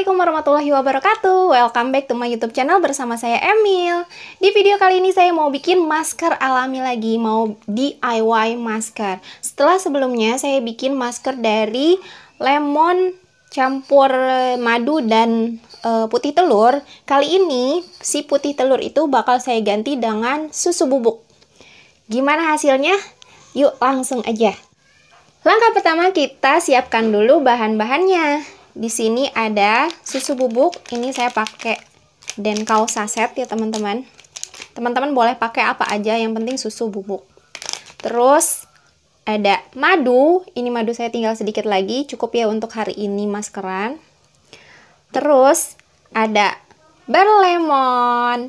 Assalamualaikum warahmatullahi wabarakatuh Welcome back to my youtube channel bersama saya Emil Di video kali ini saya mau bikin masker alami lagi Mau DIY masker Setelah sebelumnya saya bikin masker dari lemon campur madu dan e, putih telur Kali ini si putih telur itu bakal saya ganti dengan susu bubuk Gimana hasilnya? Yuk langsung aja Langkah pertama kita siapkan dulu bahan-bahannya di sini ada susu bubuk ini saya pakai Denkau saset ya teman-teman teman-teman boleh pakai apa aja yang penting susu bubuk terus ada madu ini madu saya tinggal sedikit lagi cukup ya untuk hari ini maskeran terus ada berlemon lemon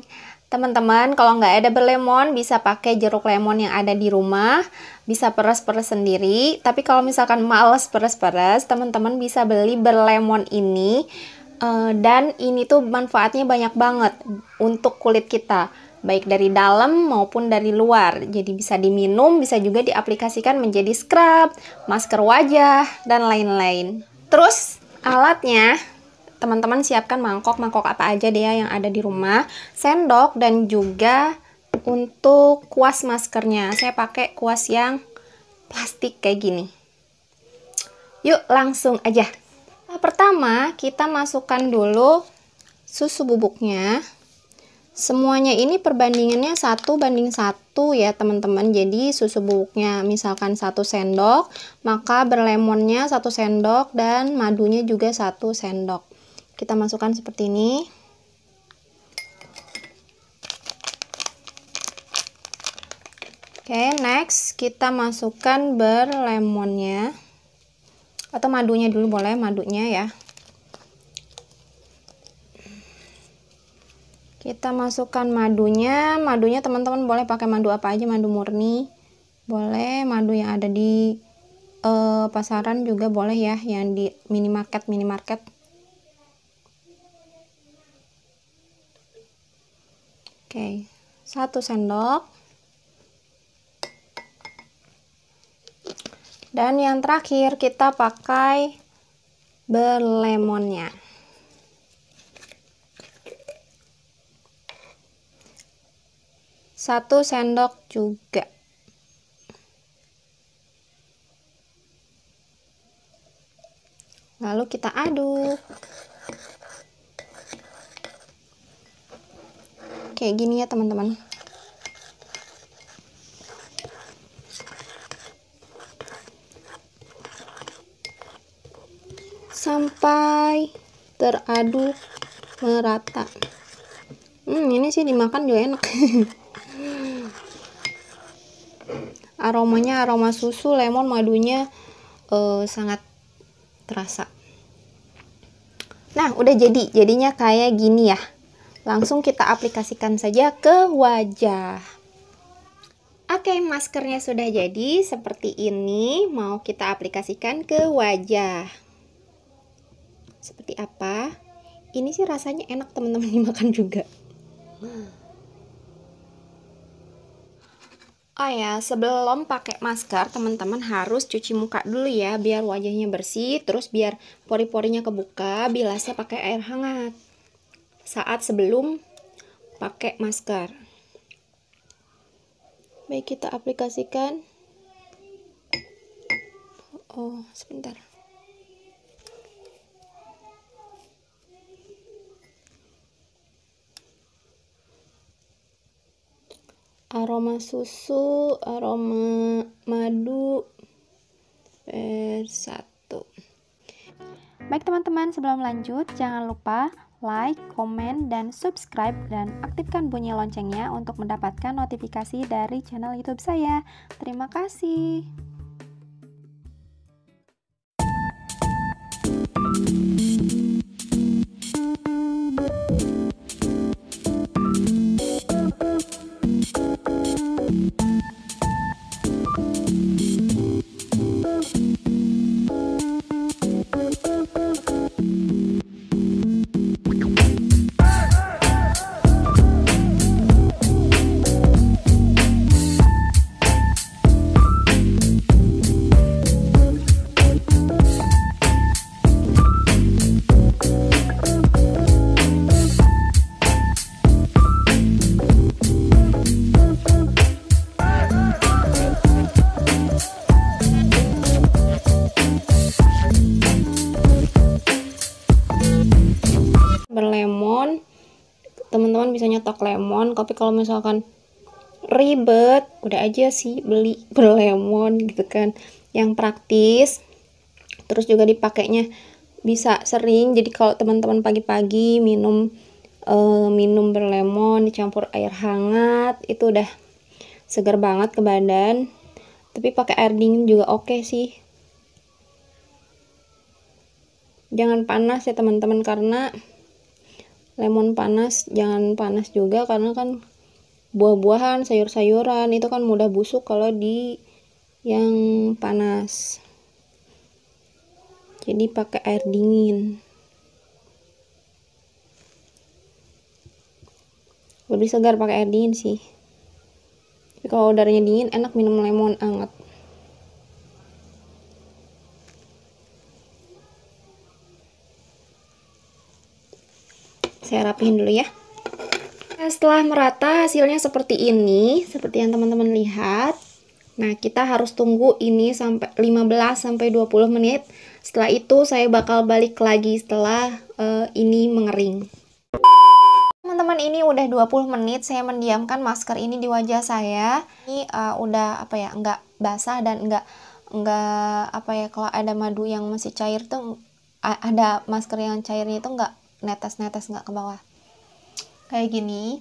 Teman-teman, kalau nggak ada berlemon, bisa pakai jeruk lemon yang ada di rumah, bisa peres-peres sendiri. Tapi kalau misalkan males peres-peres, teman-teman bisa beli berlemon ini. Eh, dan ini tuh manfaatnya banyak banget untuk kulit kita, baik dari dalam maupun dari luar. Jadi bisa diminum, bisa juga diaplikasikan menjadi scrub, masker wajah, dan lain-lain. Terus alatnya teman-teman siapkan mangkok, mangkok apa aja deh ya yang ada di rumah, sendok dan juga untuk kuas maskernya. Saya pakai kuas yang plastik kayak gini. Yuk langsung aja. Nah, pertama kita masukkan dulu susu bubuknya. Semuanya ini perbandingannya satu banding satu ya teman-teman. Jadi susu bubuknya misalkan satu sendok, maka berlemonnya satu sendok dan madunya juga satu sendok kita masukkan seperti ini Oke, next kita masukkan berlemonnya atau madunya dulu boleh madunya ya. Kita masukkan madunya, madunya teman-teman boleh pakai madu apa aja, madu murni boleh, madu yang ada di uh, pasaran juga boleh ya, yang di minimarket minimarket. Oke, satu sendok. Dan yang terakhir kita pakai berlemonnya. Satu sendok juga. Lalu kita aduk. kayak gini ya teman-teman sampai teraduk merata hmm ini sih dimakan juga enak aromanya aroma susu lemon madunya eh, sangat terasa nah udah jadi jadinya kayak gini ya langsung kita aplikasikan saja ke wajah. Oke, maskernya sudah jadi seperti ini. Mau kita aplikasikan ke wajah. Seperti apa? Ini sih rasanya enak teman-teman dimakan juga. Oh ya, sebelum pakai masker, teman-teman harus cuci muka dulu ya, biar wajahnya bersih, terus biar pori-porinya kebuka, bilasnya pakai air hangat saat sebelum pakai masker baik kita aplikasikan oh sebentar aroma susu, aroma madu per satu. Baik teman-teman, sebelum lanjut jangan lupa like, komen, dan subscribe dan aktifkan bunyi loncengnya untuk mendapatkan notifikasi dari channel YouTube saya. Terima kasih. teman-teman bisa nyetok lemon tapi kalau misalkan ribet udah aja sih beli berlemon gitu kan yang praktis terus juga dipakainya bisa sering jadi kalau teman-teman pagi-pagi minum uh, minum berlemon dicampur air hangat itu udah segar banget ke badan tapi pakai air dingin juga oke okay sih jangan panas ya teman-teman karena lemon panas jangan panas juga karena kan buah-buahan sayur-sayuran itu kan mudah busuk kalau di yang panas jadi pakai air dingin lebih segar pakai air dingin sih kalau udaranya dingin enak minum lemon anget saya rapihin dulu ya nah, setelah merata hasilnya seperti ini seperti yang teman-teman lihat nah kita harus tunggu ini sampai 15 sampai 20 menit setelah itu saya bakal balik lagi setelah uh, ini mengering teman-teman ini udah 20 menit saya mendiamkan masker ini di wajah saya ini uh, udah apa ya enggak basah dan enggak enggak apa ya kalau ada madu yang masih cair tuh ada masker yang cairnya itu enggak netes-netes nggak ke bawah kayak gini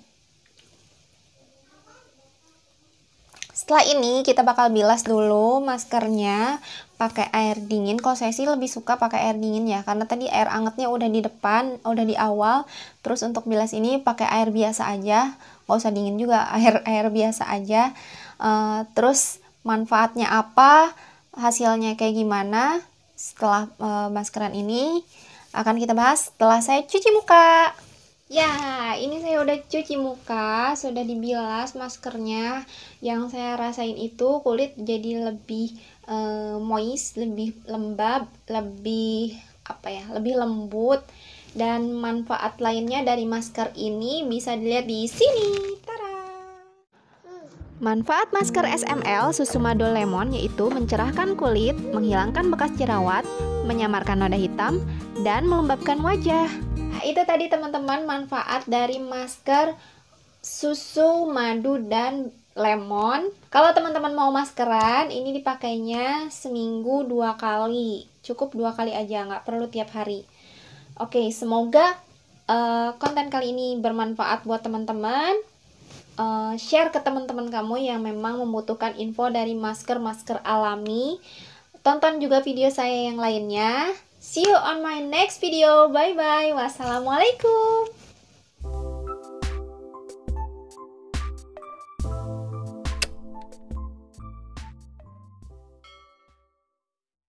setelah ini kita bakal bilas dulu maskernya pakai air dingin kalau saya sih lebih suka pakai air dingin ya karena tadi air angetnya udah di depan udah di awal terus untuk bilas ini pakai air biasa aja nggak usah dingin juga air air biasa aja uh, terus manfaatnya apa hasilnya kayak gimana setelah uh, maskeran ini akan kita bahas setelah saya cuci muka. Ya, ini saya udah cuci muka, sudah dibilas maskernya. Yang saya rasain itu kulit jadi lebih uh, moist, lebih lembab, lebih apa ya, lebih lembut. Dan manfaat lainnya dari masker ini bisa dilihat di sini. Manfaat masker SML susu madu lemon yaitu mencerahkan kulit, menghilangkan bekas jerawat, menyamarkan noda hitam, dan melembabkan wajah. Nah, itu tadi teman-teman manfaat dari masker susu, madu, dan lemon. Kalau teman-teman mau maskeran, ini dipakainya seminggu dua kali. Cukup dua kali aja, nggak perlu tiap hari. Oke, semoga uh, konten kali ini bermanfaat buat teman-teman uh, share ke teman-teman kamu yang memang membutuhkan info dari masker-masker alami. Tonton juga video saya yang lainnya. See you on my next video. Bye bye. Wassalamualaikum.